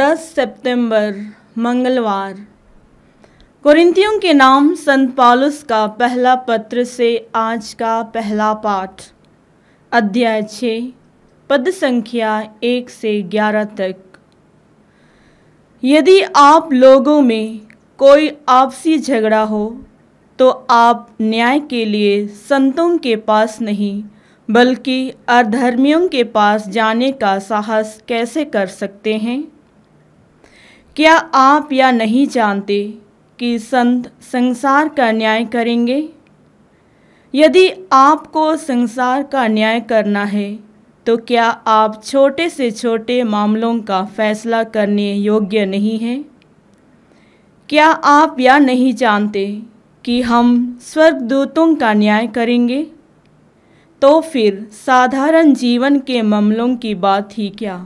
10 सितंबर मंगलवार कुरिंतियों के नाम संत पॉलुस का पहला पत्र से आज का पहला पाठ अध्याय छः पद संख्या एक से ग्यारह तक यदि आप लोगों में कोई आपसी झगड़ा हो तो आप न्याय के लिए संतों के पास नहीं बल्कि अधर्मियों के पास जाने का साहस कैसे कर सकते हैं क्या आप या नहीं जानते कि संत संसार का न्याय करेंगे यदि आपको संसार का न्याय करना है तो क्या आप छोटे से छोटे मामलों का फैसला करने योग्य नहीं हैं क्या आप या नहीं जानते कि हम स्वर्गदूतों का न्याय करेंगे तो फिर साधारण जीवन के मामलों की बात ही क्या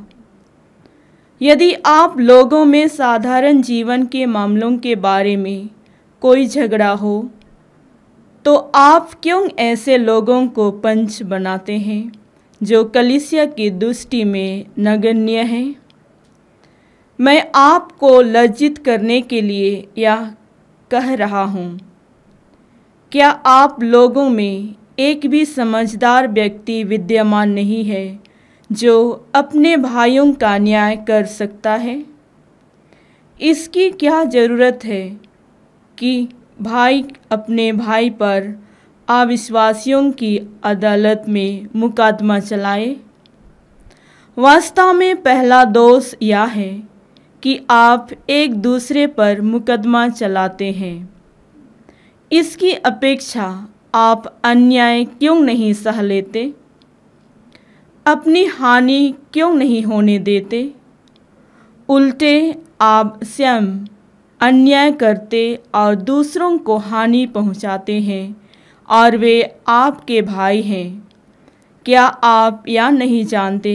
यदि आप लोगों में साधारण जीवन के मामलों के बारे में कोई झगड़ा हो तो आप क्यों ऐसे लोगों को पंच बनाते हैं जो कलिसिया की दृष्टि में नगण्य हैं मैं आपको लज्जित करने के लिए यह कह रहा हूँ क्या आप लोगों में एक भी समझदार व्यक्ति विद्यमान नहीं है जो अपने भाइयों का न्याय कर सकता है इसकी क्या ज़रूरत है कि भाई अपने भाई पर अविश्वासियों की अदालत में मुकदमा चलाए वास्तव में पहला दोष यह है कि आप एक दूसरे पर मुकदमा चलाते हैं इसकी अपेक्षा आप अन्याय क्यों नहीं सह लेते अपनी हानि क्यों नहीं होने देते उल्टे आप स्वयं अन्याय करते और दूसरों को हानि पहुंचाते हैं और वे आपके भाई हैं क्या आप यह नहीं जानते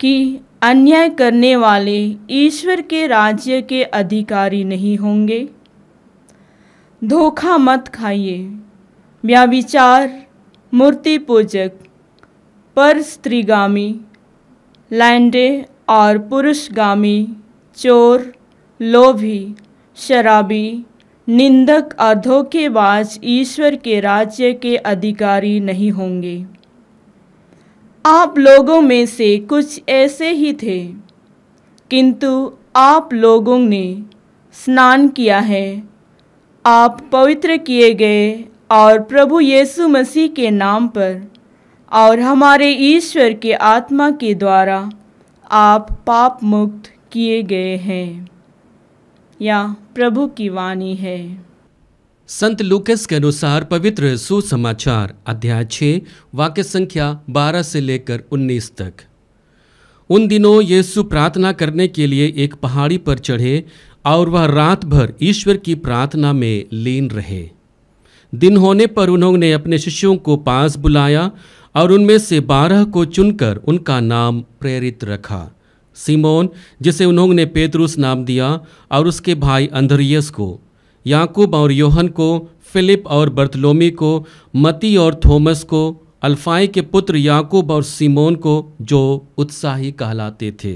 कि अन्याय करने वाले ईश्वर के राज्य के अधिकारी नहीं होंगे धोखा मत खाइए व्याविचार मूर्ति पूजक पर स्त्रीगामी लैंडे और पुरुषगामी चोर लोभी शराबी निंदक और धोखेबाज ईश्वर के राज्य के अधिकारी नहीं होंगे आप लोगों में से कुछ ऐसे ही थे किंतु आप लोगों ने स्नान किया है आप पवित्र किए गए और प्रभु यीशु मसीह के नाम पर और हमारे ईश्वर के आत्मा के द्वारा आप पाप मुक्त किए गए हैं या प्रभु की वाणी है संत लुकस के अनुसार पवित्र सुसमाचार अध्याय छ वाक्य संख्या बारह से लेकर उन्नीस तक उन दिनों यीशु प्रार्थना करने के लिए एक पहाड़ी पर चढ़े और वह रात भर ईश्वर की प्रार्थना में लीन रहे दिन होने पर उन्होंने अपने शिष्यों को पास बुलाया और उनमें से बारह को चुनकर उनका नाम प्रेरित रखा सिमोन जिसे उन्होंने पेतरुस नाम दिया और उसके भाई अंधरियस को याकूब और योहन को फिलिप और बर्तलोमी को मती और थोमस को अल्फाई के पुत्र याकूब और सिमोन को जो उत्साही कहलाते थे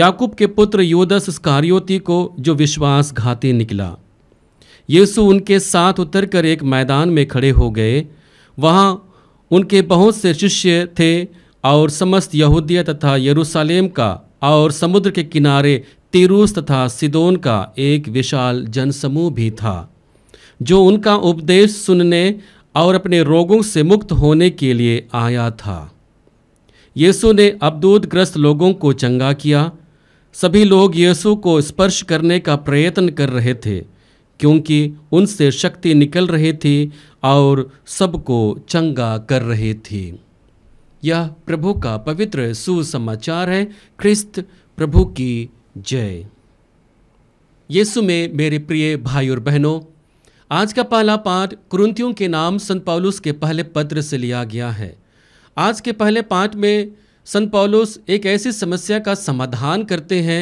याकूब के पुत्र योदस स्कारियोती को जो विश्वास घाते निकला येसु उनके साथ उतरकर एक मैदान में खड़े हो गए वहाँ उनके बहुत से शिष्य थे और समस्त यहूदिया तथा यरूशलेम का और समुद्र के किनारे तिरूस तथा सिदोन का एक विशाल जनसमूह भी था जो उनका उपदेश सुनने और अपने रोगों से मुक्त होने के लिए आया था यीशु ने अवदूतग्रस्त लोगों को चंगा किया सभी लोग यीशु को स्पर्श करने का प्रयत्न कर रहे थे क्योंकि उनसे शक्ति निकल रही थी और सबको चंगा कर रही थी यह प्रभु का पवित्र सुसमाचार है ख्रिस्त प्रभु की जय यीशु में मेरे प्रिय भाई और बहनों आज का पहला पाठ कुरुतियों के नाम संत पौलुस के पहले पत्र से लिया गया है आज के पहले पाठ में संत पौलुस एक ऐसी समस्या का समाधान करते हैं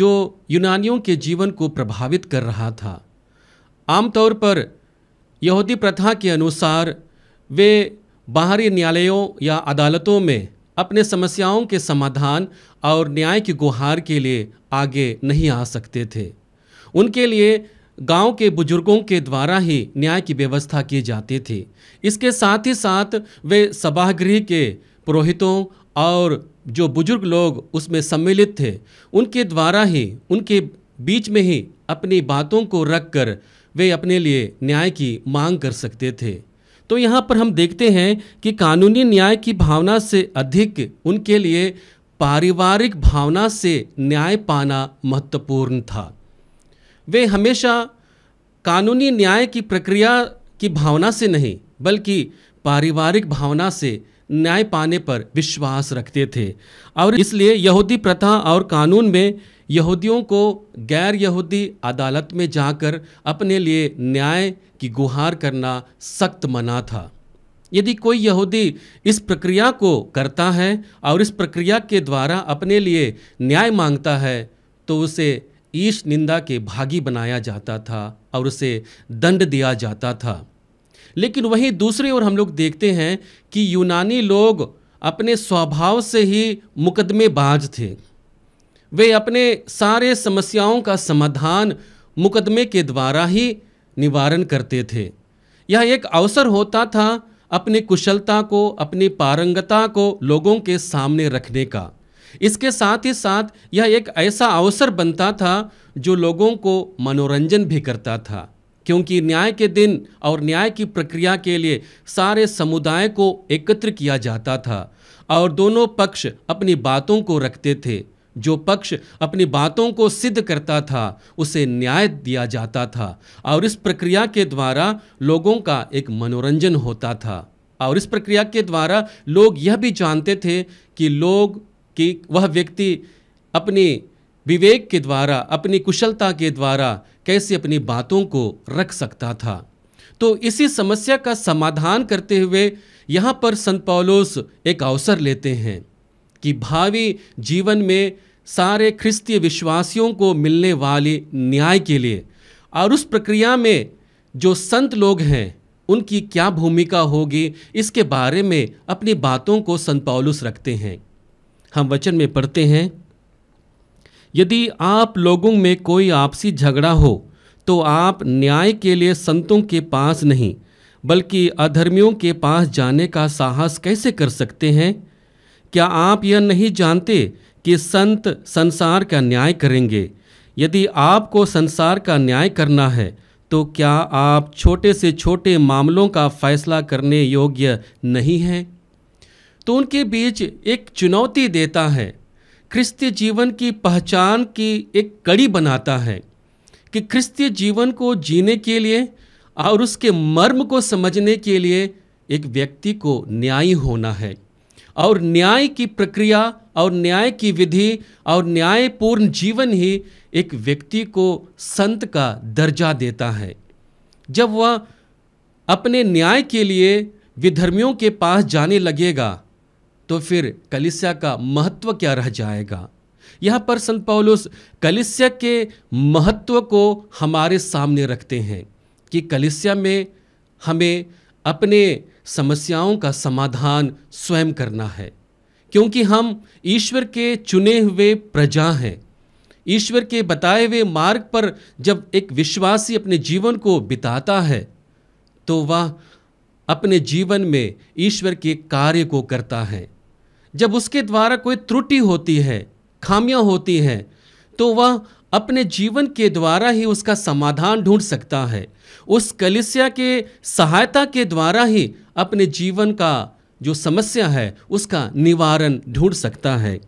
जो यूनानियों के जीवन को प्रभावित कर रहा था आमतौर पर यहूदी प्रथा के अनुसार वे बाहरी न्यायालयों या अदालतों में अपने समस्याओं के समाधान और न्याय की गुहार के लिए आगे नहीं आ सकते थे उनके लिए गांव के बुजुर्गों के द्वारा ही न्याय की व्यवस्था की जाती थी इसके साथ ही साथ वे सभागृह के पुरोहितों और जो बुजुर्ग लोग उसमें सम्मिलित थे उनके द्वारा ही उनके बीच में ही अपनी बातों को रखकर वे अपने लिए न्याय की मांग कर सकते थे तो यहाँ पर हम देखते हैं कि कानूनी न्याय की भावना से अधिक उनके लिए पारिवारिक भावना से न्याय पाना महत्वपूर्ण था वे हमेशा कानूनी न्याय की प्रक्रिया की भावना से नहीं बल्कि पारिवारिक भावना से न्याय पाने पर विश्वास रखते थे और इसलिए यहूदी प्रथा और कानून में यहूदियों को गैर यहूदी अदालत में जाकर अपने लिए न्याय की गुहार करना सख्त मना था यदि कोई यहूदी इस प्रक्रिया को करता है और इस प्रक्रिया के द्वारा अपने लिए न्याय मांगता है तो उसे ईश निंदा के भागी बनाया जाता था और उसे दंड दिया जाता था लेकिन वहीं दूसरी ओर हम लोग देखते हैं कि यूनानी लोग अपने स्वभाव से ही मुकदमेबाज थे वे अपने सारे समस्याओं का समाधान मुकदमे के द्वारा ही निवारण करते थे यह एक अवसर होता था अपनी कुशलता को अपनी पारंगता को लोगों के सामने रखने का इसके साथ ही साथ यह एक ऐसा अवसर बनता था जो लोगों को मनोरंजन भी करता था क्योंकि न्याय के दिन और न्याय की प्रक्रिया के लिए सारे समुदाय को एकत्र किया जाता था और दोनों पक्ष अपनी बातों को रखते थे जो पक्ष अपनी बातों को सिद्ध करता था उसे न्याय दिया जाता था और इस प्रक्रिया के द्वारा लोगों का एक मनोरंजन होता था और इस प्रक्रिया के द्वारा लोग यह भी जानते थे कि लोग कि वह व्यक्ति अपनी विवेक के द्वारा अपनी कुशलता के द्वारा कैसे अपनी बातों को रख सकता था तो इसी समस्या का समाधान करते हुए यहाँ पर संत पौलोस एक अवसर लेते हैं कि भावी जीवन में सारे ख्रिस्तीय विश्वासियों को मिलने वाली न्याय के लिए और उस प्रक्रिया में जो संत लोग हैं उनकी क्या भूमिका होगी इसके बारे में अपनी बातों को संत पौलुस रखते हैं हम वचन में पढ़ते हैं यदि आप लोगों में कोई आपसी झगड़ा हो तो आप न्याय के लिए संतों के पास नहीं बल्कि अधर्मियों के पास जाने का साहस कैसे कर सकते हैं क्या आप यह नहीं जानते कि संत संसार का न्याय करेंगे यदि आपको संसार का न्याय करना है तो क्या आप छोटे से छोटे मामलों का फैसला करने योग्य नहीं हैं तो उनके बीच एक चुनौती देता है ख्रिस्तीय जीवन की पहचान की एक कड़ी बनाता है कि ख्रिस्तीय जीवन को जीने के लिए और उसके मर्म को समझने के लिए एक व्यक्ति को न्यायी होना है और न्याय की प्रक्रिया और न्याय की विधि और न्यायपूर्ण जीवन ही एक व्यक्ति को संत का दर्जा देता है जब वह अपने न्याय के लिए विधर्मियों के पास जाने लगेगा तो फिर कलिसिया का महत्व क्या रह जाएगा यहाँ पर संत पौलुस कलिसिया के महत्व को हमारे सामने रखते हैं कि कलिसिया में हमें अपने समस्याओं का समाधान स्वयं करना है क्योंकि हम ईश्वर के चुने हुए प्रजा हैं ईश्वर के बताए हुए मार्ग पर जब एक विश्वासी अपने जीवन को बिताता है तो वह अपने जीवन में ईश्वर के कार्य को करता है जब उसके द्वारा कोई त्रुटि होती है खामियां होती हैं तो वह अपने जीवन के द्वारा ही उसका समाधान ढूंढ सकता है उस कलिसिया के सहायता के द्वारा ही अपने जीवन का जो समस्या है उसका निवारण ढूंढ सकता है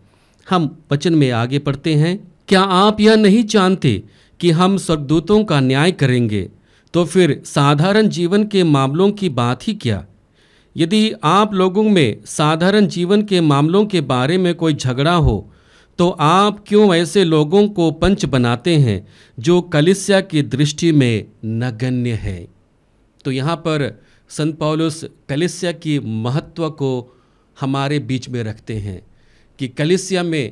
हम वचन में आगे पढ़ते हैं क्या आप यह नहीं जानते कि हम स्वर्गदूतों का न्याय करेंगे तो फिर साधारण जीवन के मामलों की बात ही क्या यदि आप लोगों में साधारण जीवन के मामलों के बारे में कोई झगड़ा हो तो आप क्यों ऐसे लोगों को पंच बनाते हैं जो कलिस्या की दृष्टि में नगण्य है तो यहाँ पर संत पौलुस कलिस्या की महत्व को हमारे बीच में रखते हैं कि कलिसिया में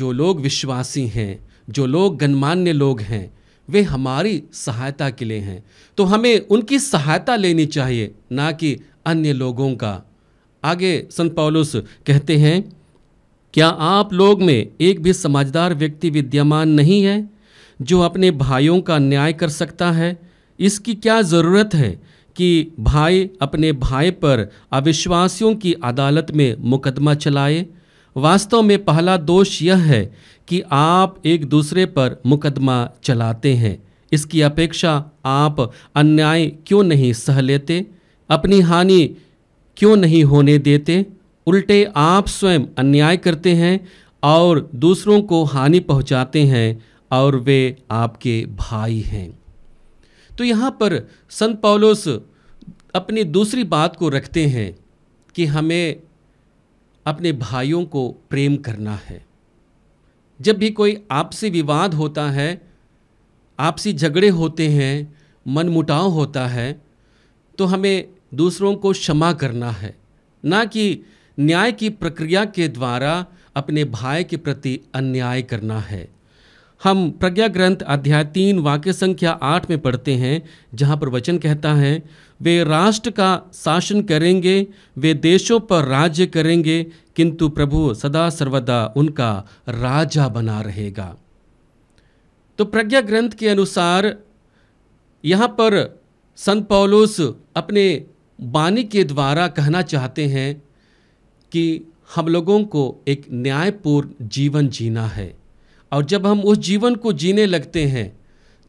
जो लोग विश्वासी हैं जो लोग गणमान्य लोग हैं वे हमारी सहायता के लिए हैं तो हमें उनकी सहायता लेनी चाहिए ना कि अन्य लोगों का आगे संत पौलुस कहते हैं क्या आप लोग में एक भी समझदार व्यक्ति विद्यमान नहीं है जो अपने भाइयों का न्याय कर सकता है इसकी क्या ज़रूरत है कि भाई अपने भाई पर अविश्वासियों की अदालत में मुकदमा चलाए वास्तव में पहला दोष यह है कि आप एक दूसरे पर मुकदमा चलाते हैं इसकी अपेक्षा आप अन्याय क्यों नहीं सह लेते अपनी हानि क्यों नहीं होने देते उल्टे आप स्वयं अन्याय करते हैं और दूसरों को हानि पहुंचाते हैं और वे आपके भाई हैं तो यहाँ पर संत पौलोस अपनी दूसरी बात को रखते हैं कि हमें अपने भाइयों को प्रेम करना है जब भी कोई आपसी विवाद होता है आपसी झगड़े होते हैं मनमुटाव होता है तो हमें दूसरों को क्षमा करना है ना कि न्याय की प्रक्रिया के द्वारा अपने भाई के प्रति अन्याय करना है हम प्रज्ञा ग्रंथ अध्याय तीन वाक्य संख्या आठ में पढ़ते हैं जहाँ पर वचन कहता है वे राष्ट्र का शासन करेंगे वे देशों पर राज्य करेंगे किंतु प्रभु सदा सर्वदा उनका राजा बना रहेगा तो प्रज्ञा ग्रंथ के अनुसार यहाँ पर संत पौलुस अपने वाणी के द्वारा कहना चाहते हैं कि हम लोगों को एक न्यायपूर्ण जीवन जीना है और जब हम उस जीवन को जीने लगते हैं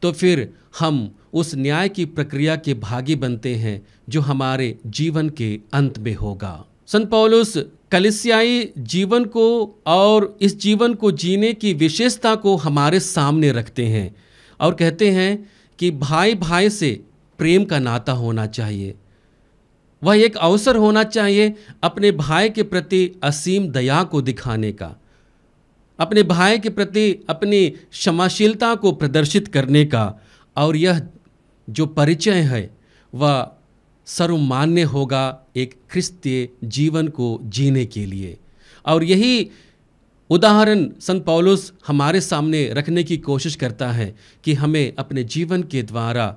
तो फिर हम उस न्याय की प्रक्रिया के भागी बनते हैं जो हमारे जीवन के अंत में होगा संत पौलुस कलिसियाई जीवन को और इस जीवन को जीने की विशेषता को हमारे सामने रखते हैं और कहते हैं कि भाई भाई से प्रेम का नाता होना चाहिए वह एक अवसर होना चाहिए अपने भाई के प्रति असीम दया को दिखाने का अपने भाई के प्रति अपनी क्षमाशीलता को प्रदर्शित करने का और यह जो परिचय है वह सर्वमान्य होगा एक ख्रिस्तीय जीवन को जीने के लिए और यही उदाहरण संत पौलुस हमारे सामने रखने की कोशिश करता है कि हमें अपने जीवन के द्वारा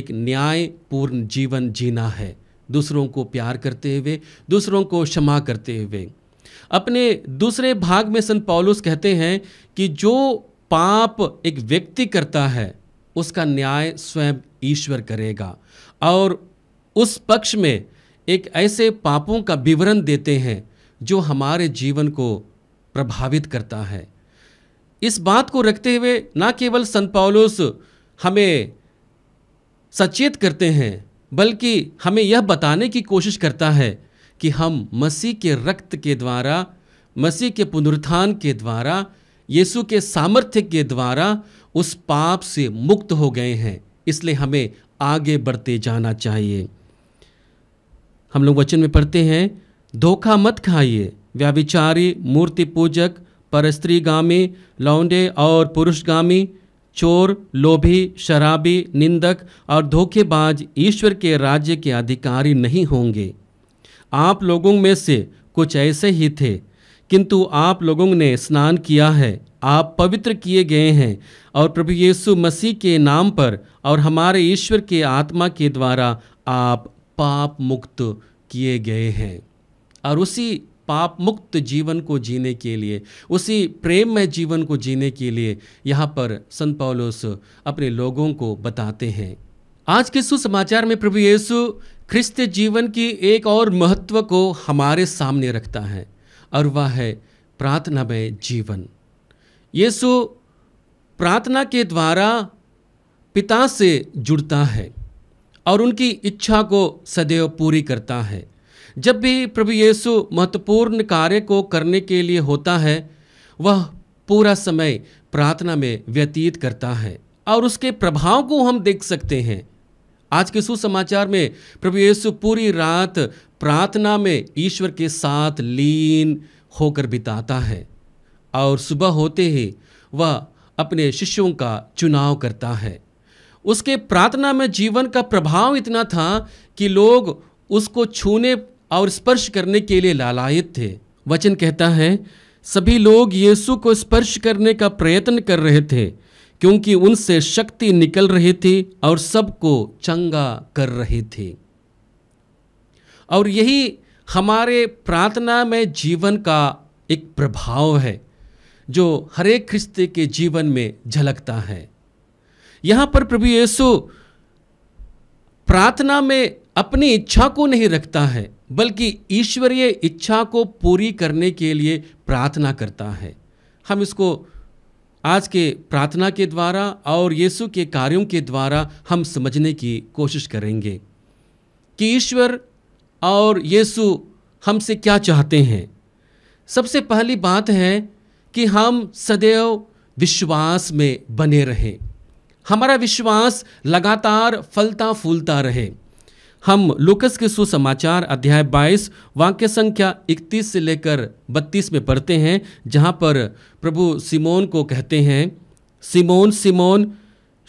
एक न्यायपूर्ण जीवन जीना है दूसरों को प्यार करते हुए दूसरों को क्षमा करते हुए अपने दूसरे भाग में संत पौलुस कहते हैं कि जो पाप एक व्यक्ति करता है उसका न्याय स्वयं ईश्वर करेगा और उस पक्ष में एक ऐसे पापों का विवरण देते हैं जो हमारे जीवन को प्रभावित करता है इस बात को रखते हुए ना केवल संत पौलुस हमें सचेत करते हैं बल्कि हमें यह बताने की कोशिश करता है कि हम मसीह के रक्त के द्वारा मसीह के पुनरुत्थान के द्वारा यीशु के सामर्थ्य के द्वारा उस पाप से मुक्त हो गए हैं इसलिए हमें आगे बढ़ते जाना चाहिए हम लोग वचन में पढ़ते हैं धोखा मत खाइए व्याभिचारी मूर्ति पूजक परस्त्रीगामी लौंडे और पुरुषगामी चोर लोभी शराबी निंदक और धोखेबाज ईश्वर के राज्य के अधिकारी नहीं होंगे आप लोगों में से कुछ ऐसे ही थे किंतु आप लोगों ने स्नान किया है आप पवित्र किए गए हैं और प्रभु येसु मसीह के नाम पर और हमारे ईश्वर के आत्मा के द्वारा आप पाप मुक्त किए गए हैं और उसी पाप मुक्त जीवन को जीने के लिए उसी प्रेम में जीवन को जीने के लिए यहाँ पर संत पौलोस अपने लोगों को बताते हैं आज के सुसमाचार में प्रभु येसु ख्रिस्त जीवन की एक और महत्व को हमारे सामने रखता है और वह है प्रार्थनामय जीवन येसु प्रार्थना के द्वारा पिता से जुड़ता है और उनकी इच्छा को सदैव पूरी करता है जब भी प्रभु येसु महत्वपूर्ण कार्य को करने के लिए होता है वह पूरा समय प्रार्थना में व्यतीत करता है और उसके प्रभाव को हम देख सकते हैं आज के सुसमाचार में प्रभु येसु पूरी रात प्रार्थना में ईश्वर के साथ लीन होकर बिताता है और सुबह होते ही वह अपने शिष्यों का चुनाव करता है उसके प्रार्थना में जीवन का प्रभाव इतना था कि लोग उसको छूने और स्पर्श करने के लिए लालायित थे वचन कहता है सभी लोग यीशु को स्पर्श करने का प्रयत्न कर रहे थे क्योंकि उनसे शक्ति निकल रही थी और सबको चंगा कर रही थी और यही हमारे प्रार्थना में जीवन का एक प्रभाव है जो हरेक ख्रिस्ते के जीवन में झलकता है यहाँ पर प्रभु यीशु प्रार्थना में अपनी इच्छा को नहीं रखता है बल्कि ईश्वरीय इच्छा को पूरी करने के लिए प्रार्थना करता है हम इसको आज के प्रार्थना के द्वारा और यीशु के कार्यों के द्वारा हम समझने की कोशिश करेंगे कि ईश्वर और यीशु हमसे क्या चाहते हैं सबसे पहली बात है कि हम सदैव विश्वास में बने रहें हमारा विश्वास लगातार फलता फूलता रहे हम लोकस के सुसमाचार अध्याय 22 वाक्य संख्या 31 से लेकर 32 में पढ़ते हैं जहां पर प्रभु सिमोन को कहते हैं सिमोन सिमोन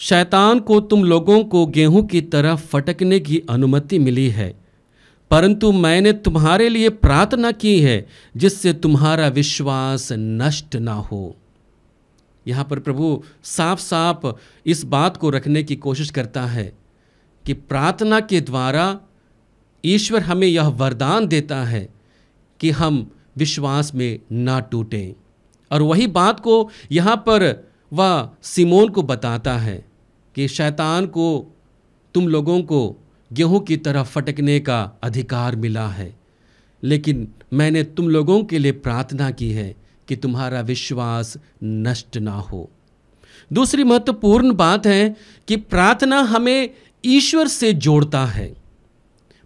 शैतान को तुम लोगों को गेहूं की तरह फटकने की अनुमति मिली है परंतु मैंने तुम्हारे लिए प्रार्थना की है जिससे तुम्हारा विश्वास नष्ट ना हो यहाँ पर प्रभु साफ साफ इस बात को रखने की कोशिश करता है कि प्रार्थना के द्वारा ईश्वर हमें यह वरदान देता है कि हम विश्वास में ना टूटें और वही बात को यहाँ पर वह सिमोन को बताता है कि शैतान को तुम लोगों को गेहूं की तरह फटकने का अधिकार मिला है लेकिन मैंने तुम लोगों के लिए प्रार्थना की है कि तुम्हारा विश्वास नष्ट ना हो दूसरी महत्वपूर्ण बात है कि प्रार्थना हमें ईश्वर से जोड़ता है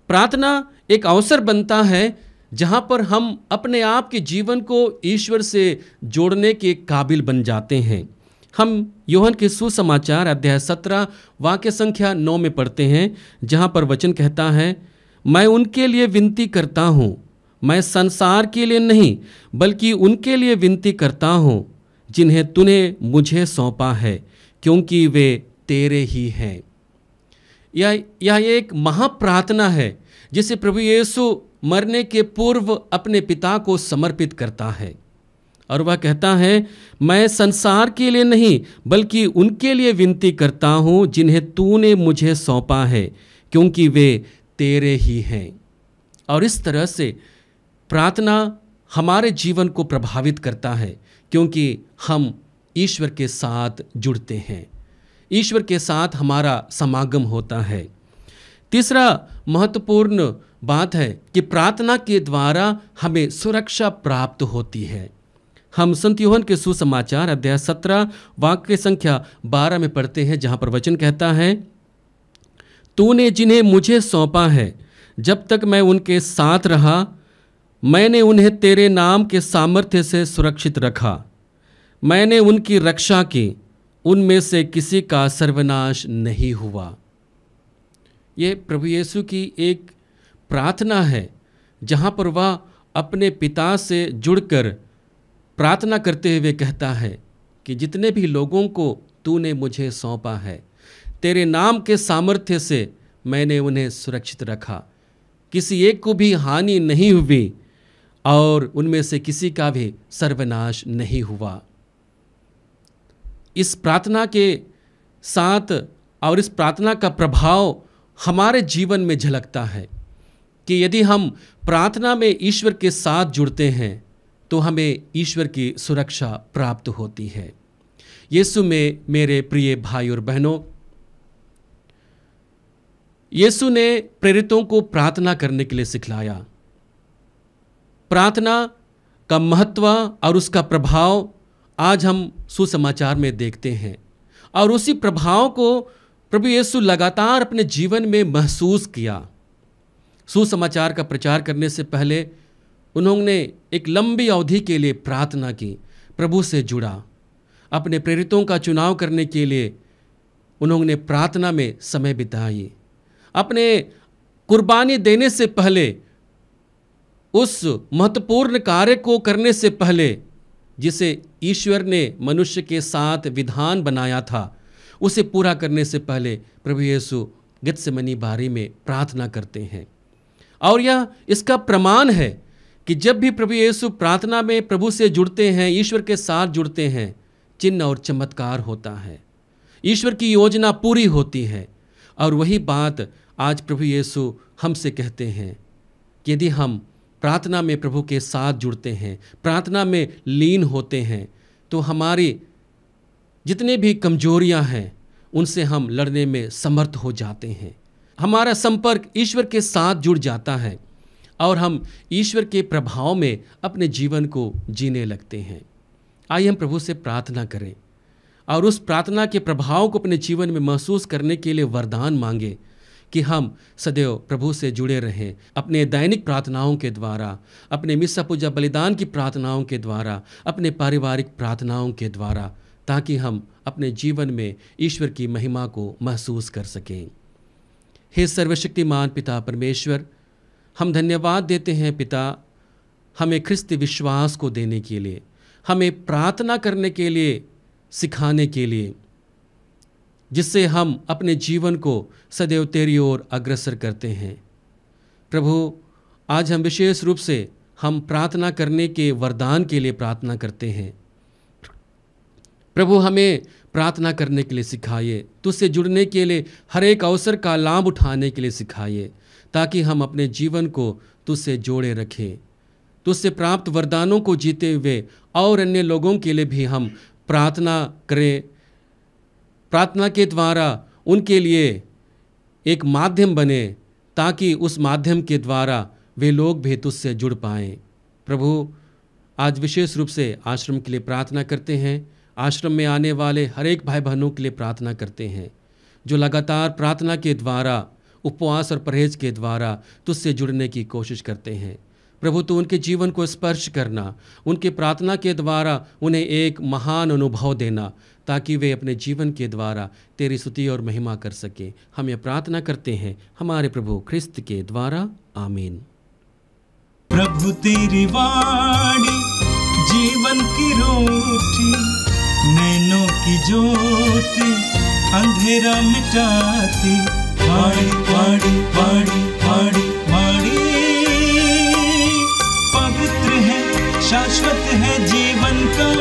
प्रार्थना एक अवसर बनता है जहाँ पर हम अपने आप के जीवन को ईश्वर से जोड़ने के काबिल बन जाते हैं हम योहन के सुसमाचार अध्याय सत्रह वाक्य संख्या नौ में पढ़ते हैं जहाँ पर वचन कहता है मैं उनके लिए विनती करता हूँ मैं संसार के लिए नहीं बल्कि उनके लिए विनती करता हूँ जिन्हें तूने मुझे सौंपा है क्योंकि वे तेरे ही हैं यह यह एक महाप्रार्थना है जिसे प्रभु येसु मरने के पूर्व अपने पिता को समर्पित करता है और वह कहता है मैं संसार के लिए नहीं बल्कि उनके लिए विनती करता हूँ जिन्हें तूने मुझे सौंपा है क्योंकि वे तेरे ही हैं और इस तरह से प्रार्थना हमारे जीवन को प्रभावित करता है क्योंकि हम ईश्वर के साथ जुड़ते हैं ईश्वर के साथ हमारा समागम होता है तीसरा महत्वपूर्ण बात है कि प्रार्थना के द्वारा हमें सुरक्षा प्राप्त होती है हम संत योहन के सुसमाचार अध्याय सत्रह वाक्य संख्या बारह में पढ़ते हैं जहां पर वचन कहता है तूने जिन्हें मुझे सौंपा है जब तक मैं उनके साथ रहा मैंने उन्हें तेरे नाम के सामर्थ्य से सुरक्षित रखा मैंने उनकी रक्षा की उनमें से किसी का सर्वनाश नहीं हुआ ये प्रभु येसु की एक प्रार्थना है जहाँ पर वह अपने पिता से जुड़कर प्रार्थना करते हुए कहता है कि जितने भी लोगों को तूने मुझे सौंपा है तेरे नाम के सामर्थ्य से मैंने उन्हें सुरक्षित रखा किसी एक को भी हानि नहीं हुई और उनमें से किसी का भी सर्वनाश नहीं हुआ इस प्रार्थना के साथ और इस प्रार्थना का प्रभाव हमारे जीवन में झलकता है कि यदि हम प्रार्थना में ईश्वर के साथ जुड़ते हैं तो हमें ईश्वर की सुरक्षा प्राप्त होती है यीशु में मेरे प्रिय भाई और बहनों यीशु ने प्रेरितों को प्रार्थना करने के लिए सिखलाया प्रार्थना का महत्व और उसका प्रभाव आज हम सुसमाचार में देखते हैं और उसी प्रभाव को प्रभु यीशु लगातार अपने जीवन में महसूस किया सुसमाचार का प्रचार करने से पहले उन्होंने एक लंबी अवधि के लिए प्रार्थना की प्रभु से जुड़ा अपने प्रेरितों का चुनाव करने के लिए उन्होंने प्रार्थना में समय बिताई अपने कुर्बानी देने से पहले उस महत्वपूर्ण कार्य को करने से पहले जिसे ईश्वर ने मनुष्य के साथ विधान बनाया था उसे पूरा करने से पहले प्रभु येसु मनी बारी में प्रार्थना करते हैं और यह इसका प्रमाण है कि जब भी प्रभु येसु प्रार्थना में प्रभु से जुड़ते हैं ईश्वर के साथ जुड़ते हैं चिन्ह और चमत्कार होता है ईश्वर की योजना पूरी होती है और वही बात आज प्रभु येसु हमसे कहते हैं यदि हम प्रार्थना में प्रभु के साथ जुड़ते हैं प्रार्थना में लीन होते हैं तो हमारी जितने भी कमजोरियां हैं उनसे हम लड़ने में समर्थ हो जाते हैं हमारा संपर्क ईश्वर के साथ जुड़ जाता है और हम ईश्वर के प्रभाव में अपने जीवन को जीने लगते हैं आइए हम प्रभु से प्रार्थना करें और उस प्रार्थना के प्रभाव को अपने जीवन में महसूस करने के लिए वरदान मांगें कि हम सदैव प्रभु से जुड़े रहें अपने दैनिक प्रार्थनाओं के द्वारा अपने मिस्सा पूजा बलिदान की प्रार्थनाओं के द्वारा अपने पारिवारिक प्रार्थनाओं के द्वारा ताकि हम अपने जीवन में ईश्वर की महिमा को महसूस कर सकें हे सर्वशक्तिमान पिता परमेश्वर हम धन्यवाद देते हैं पिता हमें ख्रिस्त विश्वास को देने के लिए हमें प्रार्थना करने के लिए सिखाने के लिए जिससे हम अपने जीवन को सदैव तेरी ओर अग्रसर करते हैं प्रभु आज हम विशेष रूप से हम प्रार्थना करने के वरदान के लिए प्रार्थना करते हैं प्रभु हमें प्रार्थना करने के लिए सिखाइए तुझसे जुड़ने के लिए हर एक अवसर का लाभ उठाने के लिए सिखाइए ताकि हम अपने जीवन को तुझसे जोड़े रखें तुझसे प्राप्त वरदानों को जीते हुए और अन्य लोगों के लिए भी हम प्रार्थना करें प्रार्थना के द्वारा उनके लिए एक माध्यम बने ताकि उस माध्यम के द्वारा वे लोग भी तुझसे जुड़ पाए प्रभु आज विशेष रूप से आश्रम के लिए प्रार्थना करते हैं आश्रम में आने वाले हरेक भाई बहनों के लिए प्रार्थना करते हैं जो लगातार प्रार्थना के द्वारा उपवास और परहेज के द्वारा तुझसे जुड़ने की कोशिश करते हैं प्रभु तो उनके जीवन को स्पर्श करना उनके प्रार्थना के द्वारा उन्हें एक महान अनुभव देना ताकि वे अपने जीवन के द्वारा तेरी स्तुति और महिमा कर सकें हम यह प्रार्थना करते हैं हमारे प्रभु ख्रिस्त के द्वारा आमीन प्रभु तेरी वाणी जीवन की रोटी नैनो की ज्योति अंधेरा मिटाती पाड़ी पाड़ी पाड़ी पाड़ी पाड़ी पवित्र है शाश्वत है जीवन का